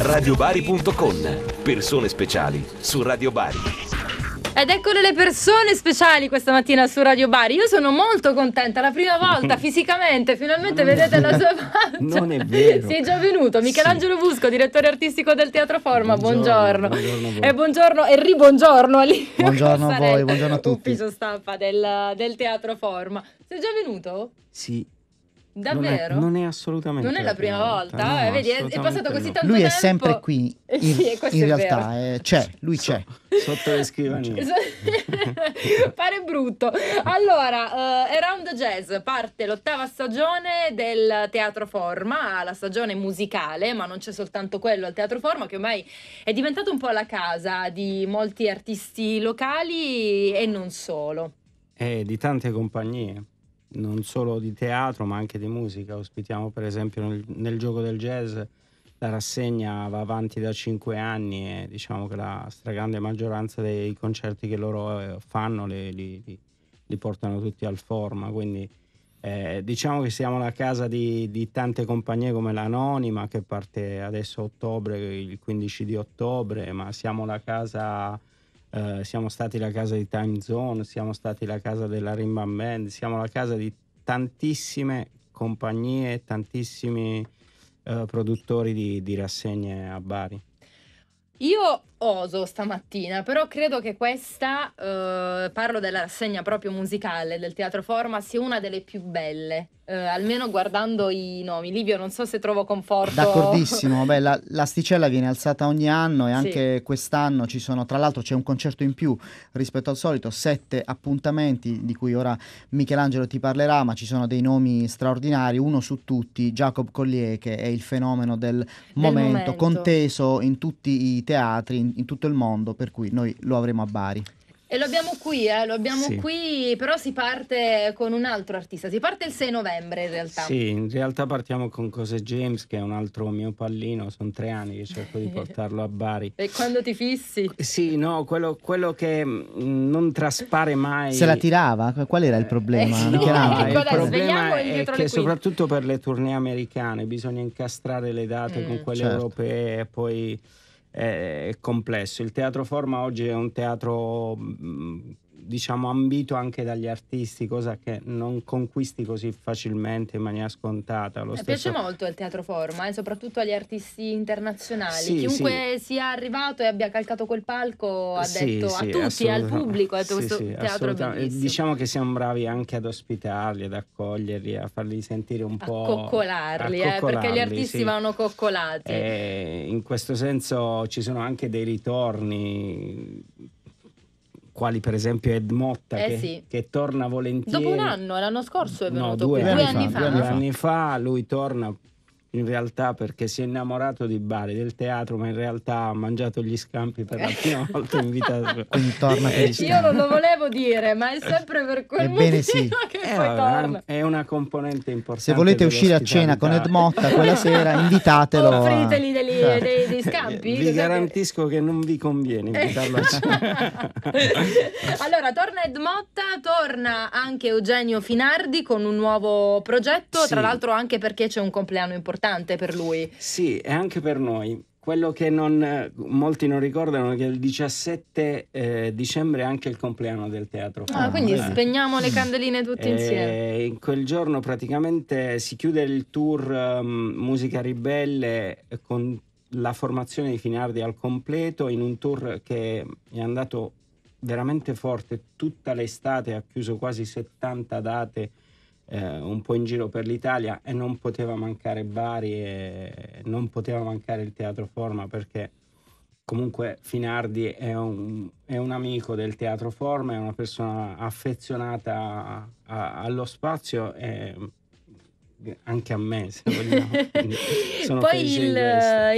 radiobari.com. Persone speciali su Radio Bari. Ed eccole le persone speciali questa mattina su Radio Bari. Io sono molto contenta, la prima volta fisicamente, finalmente vedete la sua faccia. Non è vero. Sei già venuto. Michelangelo sì. Busco, direttore artistico del Teatro Forma, buongiorno. buongiorno. buongiorno e buongiorno e ribongiorno a lì. Buongiorno a voi, buongiorno a tutti. Ufficio stampa del, del Teatro Forma. Sei già venuto? Sì. Davvero? Non è, non è, assolutamente. Non è la prima volta, volta. Eh, no, vedi, è passato così tanto tempo. Lui è sempre qui. In, sì, in realtà eh, c'è, lui c'è. Sotto le scrivanie. Pare brutto. Allora, uh, Around Jazz parte l'ottava stagione del Teatro Forma, la stagione musicale, ma non c'è soltanto quello al Teatro Forma che ormai è diventato un po' la casa di molti artisti locali e non solo. eh, di tante compagnie non solo di teatro ma anche di musica. Ospitiamo per esempio nel, nel gioco del jazz la rassegna va avanti da cinque anni e diciamo che la stragrande maggioranza dei concerti che loro eh, fanno li, li, li portano tutti al forma. Quindi eh, diciamo che siamo la casa di, di, tante compagnie come l'Anonima che parte adesso a ottobre, il 15 di ottobre, ma siamo la casa eh, siamo stati la casa di Time Zone, siamo stati la casa della Rimba Band, siamo la casa di tantissime compagnie, tantissimi eh, produttori di, di rassegne a Bari. Io oso stamattina, però credo che questa, eh, parlo della rassegna proprio musicale del Teatro Forma, sia una delle più belle eh, almeno guardando i nomi. Livio, non so se trovo conforto. D'accordissimo, Beh, la, l'asticella viene alzata ogni anno e anche sì. quest'anno ci sono, tra l'altro c'è un concerto in più rispetto al solito, sette appuntamenti di cui ora Michelangelo ti parlerà, ma ci sono dei nomi straordinari, uno su tutti, Jacob Collier che è il fenomeno del, del momento, momento, conteso in tutti i teatri, in, in tutto il mondo, per cui noi lo avremo a Bari. E lo abbiamo qui, eh, lo abbiamo sì. qui, però si parte con un altro artista, si parte il 6 novembre in realtà. Sì, in realtà partiamo con Cose James, che è un altro mio pallino, sono tre anni che cerco di portarlo a Bari. e quando ti fissi? Sì, no, quello, quello, che mm, non traspare mai... Se la tirava? Qual era il eh, problema? Eh, no, no, il problema è che soprattutto per le tournée americane bisogna incastrare le date mm, con quelle certo. europee e poi eh, complesso. Il teatro forma oggi è un teatro mh, mm, diciamo ambito anche dagli artisti, cosa che non conquisti così facilmente in maniera scontata. Lo eh, stesso... Piace molto il teatro forma eh, soprattutto agli artisti internazionali. Sì, Chiunque sì. sia arrivato e abbia calcato quel palco ha sì, detto a tutti, eh, al pubblico, ha eh, detto questo teatro bellissimo. Diciamo che siamo bravi anche ad ospitarli, ad accoglierli, a farli sentire un a po'... Coccolarli, a coccolarli, eh, perché gli artisti vanno coccolati. E in questo senso ci sono anche dei ritorni quali per esempio Ed Motta eh che, sì. che, torna volentieri. Dopo un anno, l'anno scorso è venuto, no, due, due, anni, anni, fa, fa. due anni fa lui torna in realtà perché si è innamorato di Bari, del teatro, ma in realtà ha mangiato gli scampi per la prima volta in vita. Quindi torna per Io non lo volevo dire, ma è sempre per quel Ebbene motivo. Sì eh, vabbè, è una componente importante. Se volete uscire a cena con Ed Motta quella sera, invitatelo. Offriteli a... degli, eh. dei, dei scampi. Vi garantisco che non vi conviene invitarlo a cena. allora, torna Ed Motta, torna anche Eugenio Finardi con un nuovo progetto, sì. tra l'altro anche perché c'è un compleanno importante per lui. Sì, e anche per noi. Quello che non, molti non ricordano è che il 17 eh, dicembre è anche il compleanno del teatro. Ah, Fama, quindi eh. spegniamo le candeline tutte eh, insieme. In quel giorno praticamente si chiude il tour um, Musica Ribelle con la formazione di Finardi al completo in un tour che è andato veramente forte tutta l'estate, ha chiuso quasi 70 date eh, un po' in giro per l'Italia e non poteva mancare Bari e non poteva mancare il Teatro Forma perché comunque Finardi è un, è un amico del Teatro Forma, è una persona affezionata a, a, allo spazio e anche a me, se vogliamo. Poi il,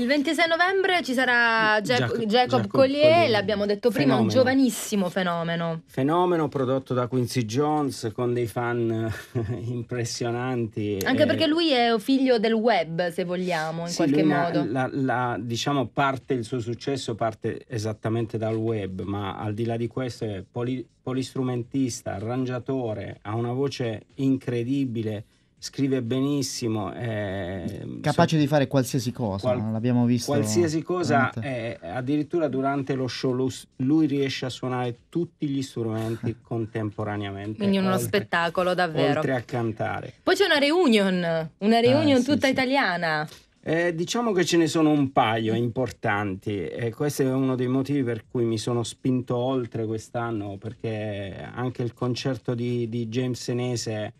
il, 26 novembre ci sarà Jac- Jacob, Jacob Collier, Collier, l'abbiamo detto prima, fenomeno. un giovanissimo fenomeno. Fenomeno prodotto da Quincy Jones con dei fan impressionanti. Anche e... perché lui è figlio del web, se vogliamo, in sì, qualche modo. La, la, diciamo parte, il suo successo parte esattamente dal web, ma al di là di questo è poli, polistrumentista, arrangiatore, ha una voce incredibile scrive benissimo. Eh, Capace so, di fare qualsiasi cosa, qual- l'abbiamo visto. Qualsiasi cosa, eh, addirittura durante lo show lui, lui, riesce a suonare tutti gli strumenti contemporaneamente. Quindi uno oltre, spettacolo davvero. Oltre a cantare. Poi c'è una reunion, una ah, reunion ah, tutta sì, italiana. Eh, diciamo che ce ne sono un paio importanti e questo è uno dei motivi per cui mi sono spinto oltre quest'anno perché anche il concerto di, di James Senese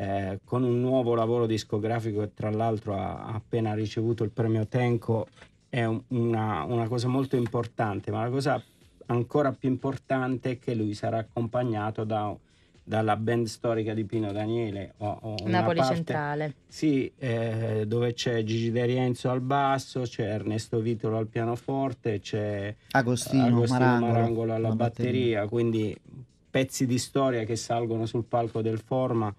eh, con un nuovo lavoro discografico che tra l'altro ha, ha appena ricevuto il premio Tenco è un, una, una cosa molto importante, ma la cosa ancora più importante è che lui sarà accompagnato da dalla band storica di Pino Daniele. Ho, ho Napoli parte, Centrale. Sì, eh, dove c'è Gigi De Rienzo al basso, c'è Ernesto Vitolo al pianoforte, c'è eh, Agostino, Agostino Marangolo, Marangolo alla batteria. batteria, quindi pezzi di storia che salgono sul palco del Forma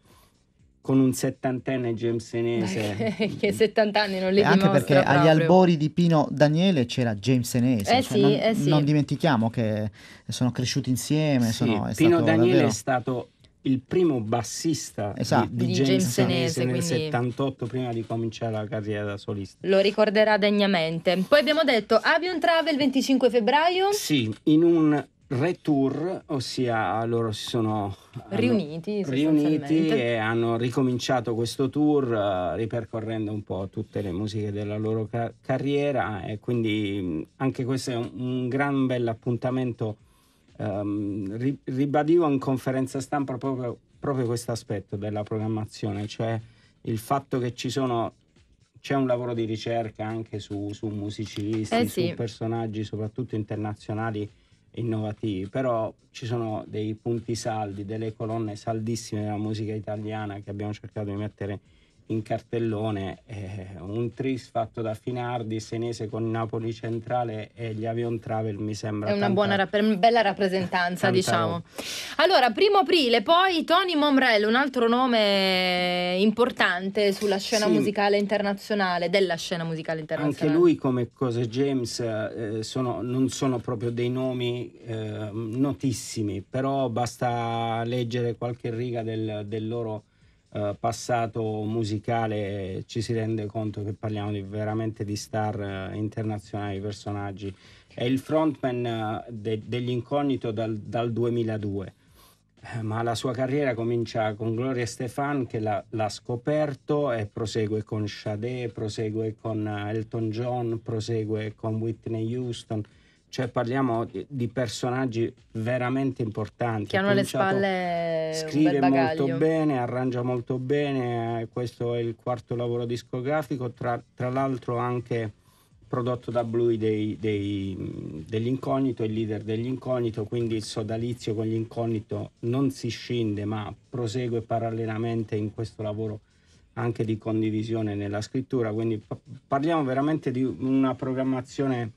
con un settantenne jamesenese. che 70 anni non li e Anche perché proprio. agli albori di Pino Daniele c'era jamesenese. Eh cioè sì, non, eh sì. non, dimentichiamo che sono cresciuti insieme. Sì, sono, Pino Daniele davvero... è stato il primo bassista esatto. di, di, di James Senese nel 78 prima di cominciare la carriera da solista. Lo ricorderà degnamente. Poi abbiamo detto Avion Travel 25 febbraio. Sì, in un retour, ossia loro si sono riuniti, riuniti, e hanno ricominciato questo tour uh, ripercorrendo un po' tutte le musiche della loro ca- carriera e quindi anche questo è un, un gran bel appuntamento. Um, ehm, ri- ribadivo in conferenza stampa proprio, proprio questo aspetto della programmazione, cioè il fatto che ci sono c'è un lavoro di ricerca anche su, su musicisti, eh sì. su personaggi soprattutto internazionali innovativi, però ci sono dei punti saldi, delle colonne saldissime della musica italiana che abbiamo cercato di mettere in cartellone eh, un tris fatto da Finardi, Senese con Napoli Centrale e gli Avion Travel mi sembra. È una tanta... buona rap- bella rappresentanza, diciamo. Allora, primo aprile, poi Tony Momrell, un altro nome importante sulla scena sì, musicale internazionale, della scena musicale internazionale. Anche lui come Cose James eh, sono, non sono proprio dei nomi eh, notissimi, però basta leggere qualche riga del, del loro eh, passato musicale ci si rende conto che parliamo di, veramente di star eh, internazionali, personaggi. È il frontman eh, de, degli dal, dal 2002 eh, ma la sua carriera comincia con Gloria Stefan che l'ha, l'ha, scoperto e prosegue con Sade, prosegue con Elton John, prosegue con Whitney Houston cioè parliamo di, di, personaggi veramente importanti. Che hanno alle spalle scrive molto bene, arrangia molto bene, eh, questo è il quarto lavoro discografico, tra, tra l'altro anche prodotto da Blue dei, dei, dell'Incognito, il leader dell'Incognito, quindi il sodalizio con l'Incognito non si scinde ma prosegue parallelamente in questo lavoro anche di condivisione nella scrittura, quindi parliamo veramente di una programmazione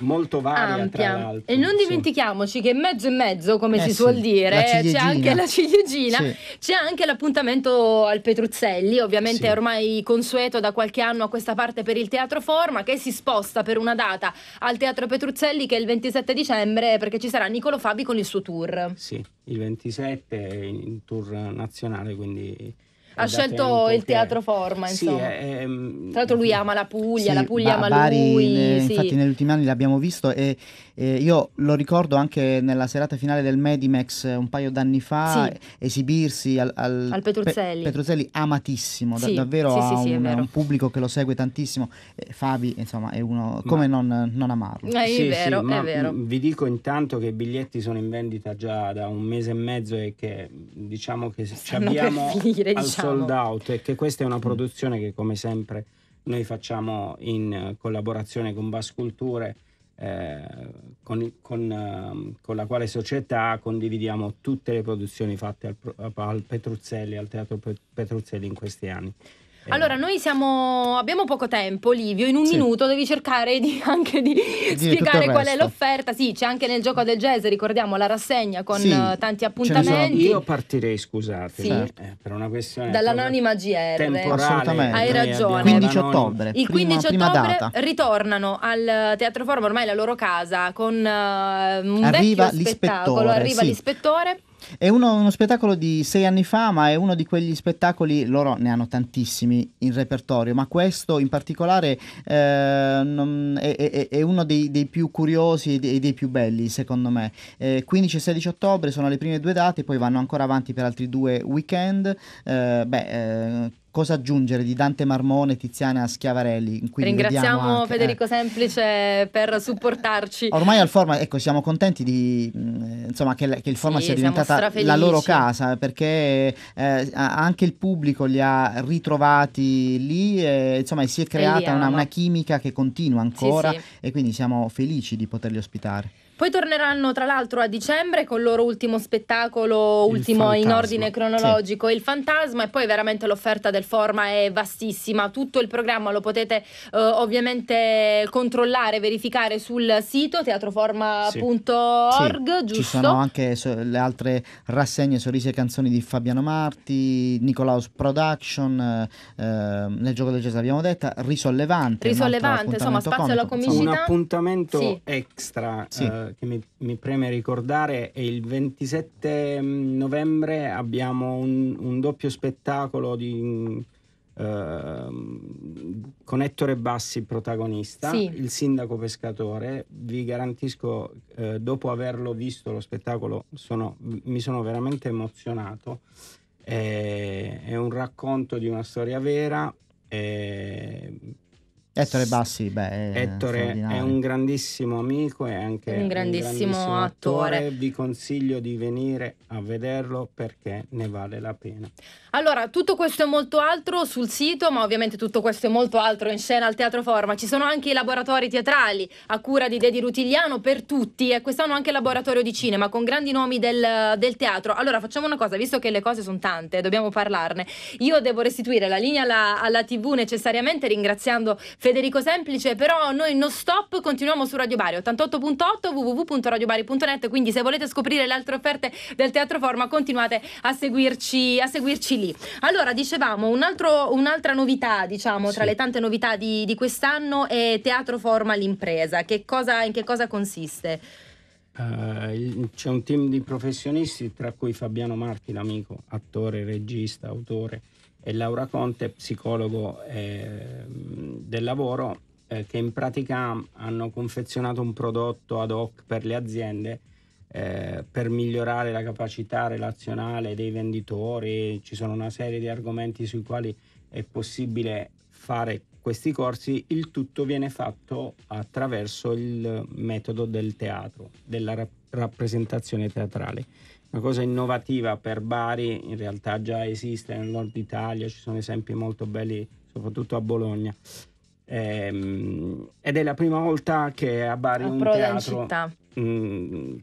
molto varia ampia e non dimentichiamoci sì. che mezzo e mezzo come eh si sì, suol dire c'è anche la ciliegina sì. c'è anche l'appuntamento al Petruzzelli ovviamente è ormai consueto da qualche anno a questa parte per il Teatro Forma che si sposta per una data al Teatro Petruzzelli che è il 27 dicembre perché ci sarà Nicolo Fabi con il suo tour sì il 27 è in tour nazionale quindi ha scelto il teatro forma, insomma. è, è, ehm, Tra l'altro lui ama la Puglia, sì, la Puglia ba- ama Bari, lui. Ne, eh, sì. Infatti negli ultimi anni l'abbiamo visto e, e io lo ricordo anche nella serata finale del Medimex eh, un paio d'anni fa sì. esibirsi al, al, al Petruzzelli. Pe- Petruzzelli amatissimo, da- davvero ha un, un, pubblico che lo segue tantissimo. Eh, Fabi, insomma, è uno... come ma... non, non, amarlo? Eh, è vero, è vero. Vi dico intanto che i biglietti sono in vendita già da un mese e mezzo e che diciamo che ci abbiamo... Finire, al diciamo sold out e che questa è una produzione che come sempre noi facciamo in collaborazione con Basculture eh, con, con, ehm, con, la quale società condividiamo tutte le produzioni fatte al, al Petruzzelli, al Teatro Petruzzelli in questi anni. Allora, noi siamo, abbiamo poco tempo, Livio. In un sì. minuto devi cercare di, anche di, di spiegare qual è l'offerta. Sì, c'è anche nel gioco del jazz, ricordiamo, la rassegna con sì, eh, tanti appuntamenti. Io partirei, scusate, sì. Eh, per una questione dall'anonima GR. Eh. Temporale. Assolutamente. Hai ragione. Il 15 ottobre. Il 15 prima, ottobre prima ritornano al Teatro Forum, ormai la loro casa, con uh, un arriva vecchio spettacolo. Arriva l'ispettore è uno, uno, spettacolo di sei anni fa, ma è uno di quegli spettacoli, loro ne hanno tantissimi in repertorio, ma questo in particolare eh, non, è, è, è, uno dei, dei, più curiosi e dei, dei più belli, secondo me. Eh, 15 e 16 ottobre sono le prime due date, poi vanno ancora avanti per altri due weekend. Eh, beh, eh, cosa aggiungere di Dante Marmone e Tiziana Schiavarelli. Ringraziamo anche, eh. Federico eh. Semplice per supportarci. Ormai al format, ecco, siamo contenti di, mm, insomma, che, che, il format sì, sia diventata la loro casa perché eh, anche il pubblico li ha ritrovati lì, e, insomma, si è creata una, una, chimica che continua ancora sì, sì. e quindi siamo felici di poterli ospitare. Poi torneranno tra l'altro a dicembre con il loro ultimo spettacolo, ultimo in ordine cronologico, sì. Il Fantasma e poi veramente l'offerta del forma è vastissima. Tutto il programma lo potete eh, ovviamente controllare, verificare sul sito teatroforma.org, sì. giusto? Ci sono anche so- le altre rassegne, sorrisi e canzoni di Fabiano Marti, Nicolaus Production, eh, ehm, nel gioco del Gesù abbiamo detta, Risollevante. Risollevante, insomma, spazio alla comicità. Un appuntamento sì. extra. Sì. Eh, che mi, mi, preme ricordare è il 27 mm, novembre abbiamo un, un doppio spettacolo di, eh, con Ettore Bassi protagonista, sì. il sindaco pescatore. Vi garantisco, eh, dopo averlo visto lo spettacolo, sono, mi sono veramente emozionato. Eh, è un racconto di una storia vera eh, Ettore Bassi, beh, Ettore è un grandissimo amico e anche un grandissimo, un grandissimo attore. attore. Vi consiglio di venire a vederlo perché ne vale la pena. Allora, tutto questo e molto altro sul sito, ma ovviamente tutto questo e molto altro in scena al Teatro Forma. Ci sono anche i laboratori teatrali a cura di Dedi Rutigliano per tutti e quest'anno anche il laboratorio di cinema con grandi nomi del, del teatro. Allora, facciamo una cosa, visto che le cose sono tante, dobbiamo parlarne. Io devo restituire la linea alla, alla TV necessariamente ringraziando Federico Federico Semplice, però noi non stop, continuiamo su Radio Bari 88.8 www.radiobari.net, quindi se volete scoprire le altre offerte del Teatro Forma continuate a seguirci, a seguirci lì. Allora, dicevamo, un altro, un'altra novità, diciamo, sì. tra le tante novità di, di quest'anno è Teatro Forma l'impresa. Che cosa, in che cosa consiste? Uh, c'è un team di professionisti, tra cui Fabiano Marti, l'amico, attore, regista, autore, e Laura Conte, psicologo eh, del lavoro, eh, che in pratica hanno confezionato un prodotto ad hoc per le aziende eh, per migliorare la capacità relazionale dei venditori. Ci sono una serie di argomenti sui quali è possibile fare questi corsi, il tutto viene fatto attraverso il metodo del teatro, della rappresentazione teatrale una cosa innovativa per Bari in realtà già esiste nel nord Italia, ci sono esempi molto belli soprattutto a Bologna. Ehm, ed è la prima volta che a Bari a un teatro mh,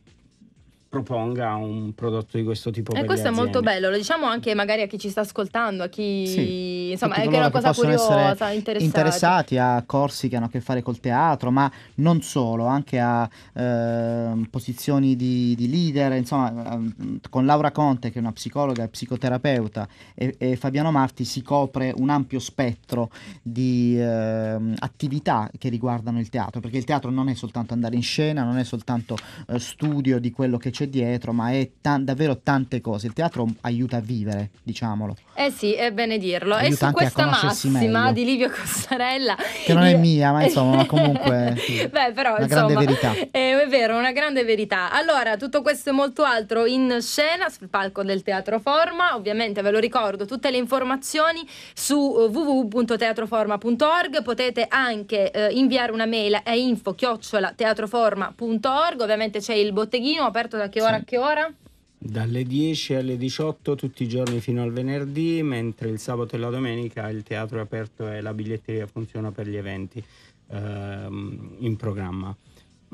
proponga un prodotto di questo tipo. E questo è molto bello, lo diciamo anche magari a chi ci sta ascoltando, a chi sì, insomma è che è una cosa curiosa, interessati. interessati a corsi che hanno a che fare col teatro, ma non solo, anche a eh, posizioni di, di, leader, insomma ehm, con Laura Conte che è una psicologa e psicoterapeuta e, e, Fabiano Marti si copre un ampio spettro di eh, attività che riguardano il teatro, perché il teatro non è soltanto andare in scena, non è soltanto eh, studio di quello che c'è dietro, ma è ta- davvero tante cose. Il teatro aiuta a vivere, diciamolo. Eh sì, è bene dirlo. e su questa massima meglio. di Livio Costarella. Che non è mia, ma insomma, ma comunque. Beh, però, una insomma, grande verità. È, eh, è vero, una grande verità. Allora, tutto questo e molto altro in scena sul palco del Teatro Forma. Ovviamente ve lo ricordo, tutte le informazioni su eh, www.teatroforma.org. Potete anche eh, inviare una mail a info-teatroforma.org. Ovviamente c'è il botteghino aperto dal che ora sì. a che ora? Dalle 10 alle 18 tutti i giorni fino al venerdì, mentre il sabato e la domenica il teatro è aperto e la biglietteria funziona per gli eventi ehm, in programma.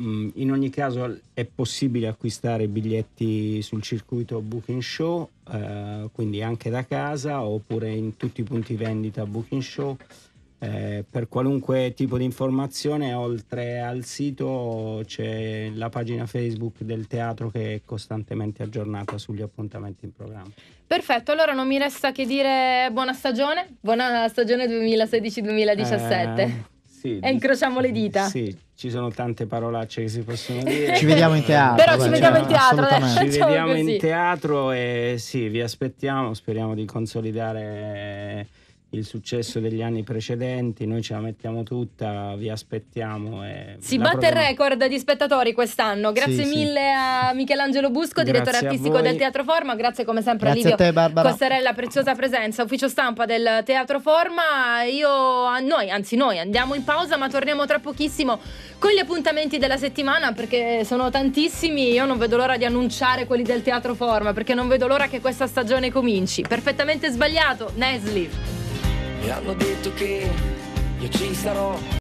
Mm, in ogni caso è possibile acquistare biglietti sul circuito Booking Show, eh, quindi anche da casa oppure in tutti i punti vendita Booking Show eh, per qualunque tipo di informazione, oltre al sito, c'è la pagina Facebook del teatro che è costantemente aggiornata sugli appuntamenti in programma. Perfetto, allora non mi resta che dire buona stagione, buona stagione 2016-2017. Eh... Sì, e incrociamo le dita. Sì, ci sono tante parolacce che si possono dire. ci vediamo in teatro. Però ci vediamo in teatro. Ci vediamo diciamo così. in teatro e sì, vi aspettiamo, speriamo di consolidare il successo degli anni precedenti, noi ce la mettiamo tutta, vi aspettiamo. si batte program- il record di spettatori quest'anno, grazie sì, mille sì. a Michelangelo Busco, grazie direttore artistico del Teatro Forma, grazie come sempre grazie a Livio a te, Costarella, preziosa presenza, ufficio stampa del Teatro Forma, io, noi, anzi noi andiamo in pausa ma torniamo tra pochissimo con gli appuntamenti della settimana perché sono tantissimi, io non vedo l'ora di annunciare quelli del Teatro Forma perché non vedo l'ora che questa stagione cominci, perfettamente sbagliato, Nesli. Mi hanno detto che io ci sarò